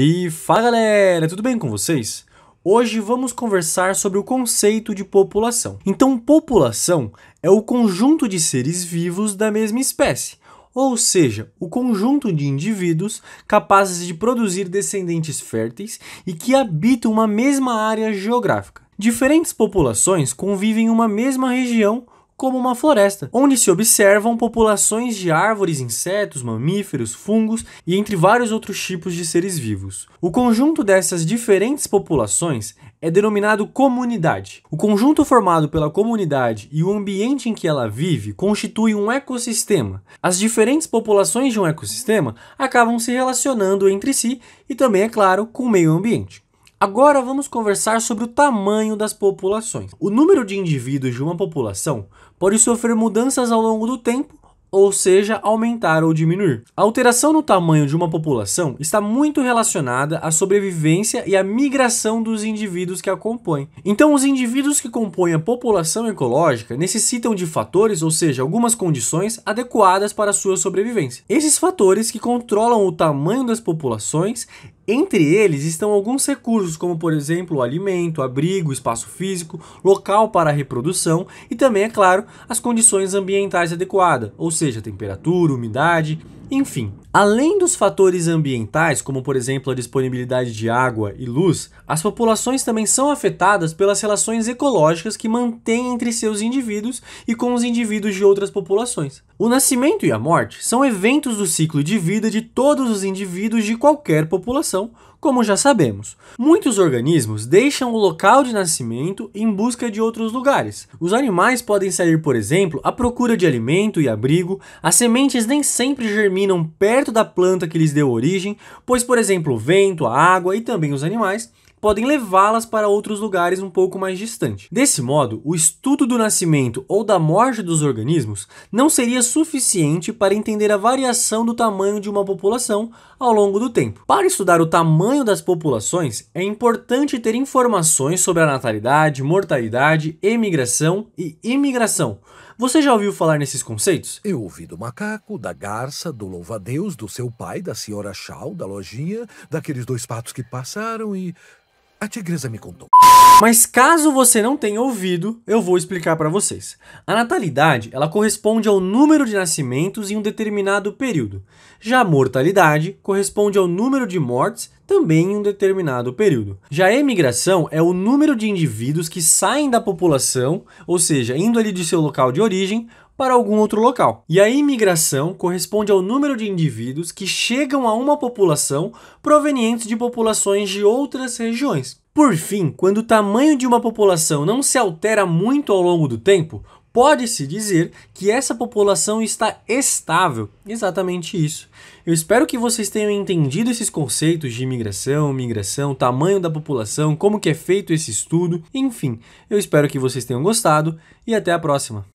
E fala galera, tudo bem com vocês? Hoje vamos conversar sobre o conceito de população. Então, população é o conjunto de seres vivos da mesma espécie, ou seja, o conjunto de indivíduos capazes de produzir descendentes férteis e que habitam uma mesma área geográfica. Diferentes populações convivem em uma mesma região como uma floresta, onde se observam populações de árvores, insetos, mamíferos, fungos e entre vários outros tipos de seres vivos. O conjunto dessas diferentes populações é denominado comunidade. O conjunto formado pela comunidade e o ambiente em que ela vive constitui um ecossistema. As diferentes populações de um ecossistema acabam se relacionando entre si e também, é claro, com o meio ambiente. Agora vamos conversar sobre o tamanho das populações. O número de indivíduos de uma população pode sofrer mudanças ao longo do tempo ou seja, aumentar ou diminuir. A alteração no tamanho de uma população está muito relacionada à sobrevivência e à migração dos indivíduos que a compõem. Então, os indivíduos que compõem a população ecológica necessitam de fatores, ou seja, algumas condições adequadas para a sua sobrevivência. Esses fatores que controlam o tamanho das populações entre eles estão alguns recursos, como por exemplo o alimento, abrigo, espaço físico, local para a reprodução e também, é claro, as condições ambientais adequadas, ou seja, temperatura, umidade, enfim. Além dos fatores ambientais, como por exemplo a disponibilidade de água e luz, as populações também são afetadas pelas relações ecológicas que mantêm entre seus indivíduos e com os indivíduos de outras populações. O nascimento e a morte são eventos do ciclo de vida de todos os indivíduos de qualquer população, como já sabemos. Muitos organismos deixam o local de nascimento em busca de outros lugares. Os animais podem sair, por exemplo, à procura de alimento e abrigo, as sementes nem sempre germinam perto da planta que lhes deu origem, pois, por exemplo, o vento, a água e também os animais podem levá-las para outros lugares um pouco mais distante. Desse modo, o estudo do nascimento ou da morte dos organismos não seria suficiente para entender a variação do tamanho de uma população ao longo do tempo. Para estudar o tamanho das populações, é importante ter informações sobre a natalidade, mortalidade, emigração e imigração. Você já ouviu falar nesses conceitos? Eu ouvi do macaco, da garça, do louva deus do seu pai, da senhora Chau, da lojinha, daqueles dois patos que passaram e a tigresa me contou. Mas caso você não tenha ouvido, eu vou explicar para vocês. A natalidade, ela corresponde ao número de nascimentos em um determinado período. Já a mortalidade corresponde ao número de mortes também em um determinado período. Já a emigração é o número de indivíduos que saem da população, ou seja, indo ali de seu local de origem para algum outro local. E a imigração corresponde ao número de indivíduos que chegam a uma população provenientes de populações de outras regiões. Por fim, quando o tamanho de uma população não se altera muito ao longo do tempo, pode-se dizer que essa população está estável. Exatamente isso. Eu espero que vocês tenham entendido esses conceitos de imigração, migração, tamanho da população, como que é feito esse estudo, enfim. Eu espero que vocês tenham gostado e até a próxima.